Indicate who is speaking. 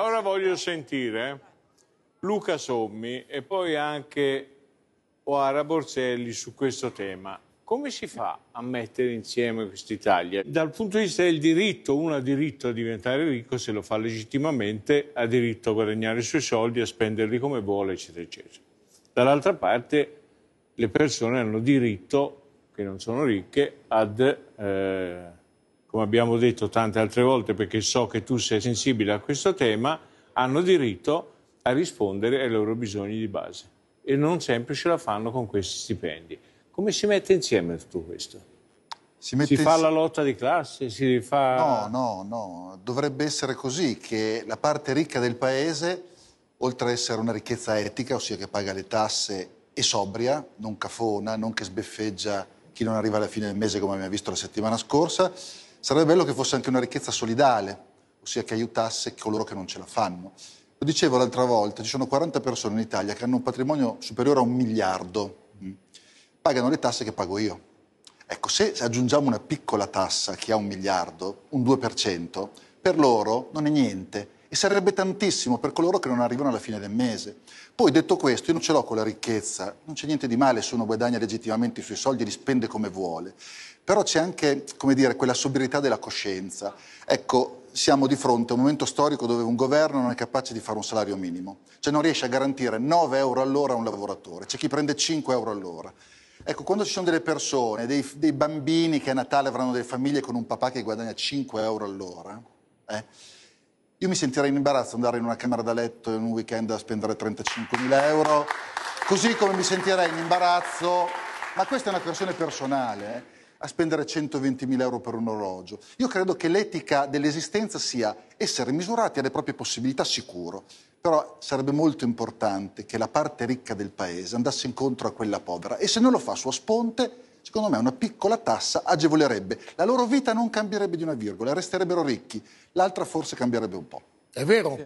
Speaker 1: Ora voglio sentire Luca Sommi e poi anche Oara Borselli su questo tema. Come si fa a mettere insieme questa Italia? Dal punto di vista del diritto, uno ha diritto a diventare ricco se lo fa legittimamente, ha diritto a guadagnare i suoi soldi, a spenderli come vuole, eccetera, eccetera. Dall'altra parte le persone hanno diritto, che non sono ricche, ad... Eh, come abbiamo detto tante altre volte, perché so che tu sei sensibile a questo tema, hanno diritto a rispondere ai loro bisogni di base e non sempre ce la fanno con questi stipendi. Come si mette insieme tutto questo? Si, si fa la
Speaker 2: lotta di classe? Si fa... No, no, no. Dovrebbe essere così che la parte ricca del paese, oltre ad essere una ricchezza etica, ossia che paga le tasse e sobria, non cafona, non che sbeffeggia chi non arriva alla fine del mese come abbiamo visto la settimana scorsa, Sarebbe bello che fosse anche una ricchezza solidale, ossia che aiutasse coloro che non ce la fanno. Lo dicevo l'altra volta, ci sono 40 persone in Italia che hanno un patrimonio superiore a un miliardo, mm, pagano le tasse che pago io. Ecco, se aggiungiamo una piccola tassa che ha un miliardo, un 2%, per loro non è niente, e sarebbe tantissimo per coloro che non arrivano alla fine del mese. Poi detto questo, io non ce l'ho con la ricchezza, non c'è niente di male se uno guadagna legittimamente i suoi soldi e li spende come vuole, però c'è anche, come dire, quella sobrietà della coscienza. Ecco, siamo di fronte a un momento storico dove un governo non è capace di fare un salario minimo, cioè non riesce a garantire 9 euro all'ora a un lavoratore, c'è chi prende 5 euro all'ora. Ecco, quando ci sono delle persone, dei, dei, bambini che a Natale avranno delle famiglie con un papà che guadagna 5 euro all'ora, eh, io mi sentirei in imbarazzo andare in una camera da letto in un weekend a spendere 35.000 euro, così come mi sentirei in imbarazzo, ma questa è una questione personale, eh, a spendere 120.000 euro per un orologio. Io credo che l'etica dell'esistenza sia essere misurati alle proprie possibilità sicuro, però sarebbe molto importante che la parte ricca del paese andasse incontro a quella povera e se non lo fa a sua sponte Secondo me una piccola tassa agevolerebbe. La loro vita non cambierebbe di una virgola, resterebbero ricchi. L'altra forse cambierebbe un po'. È vero.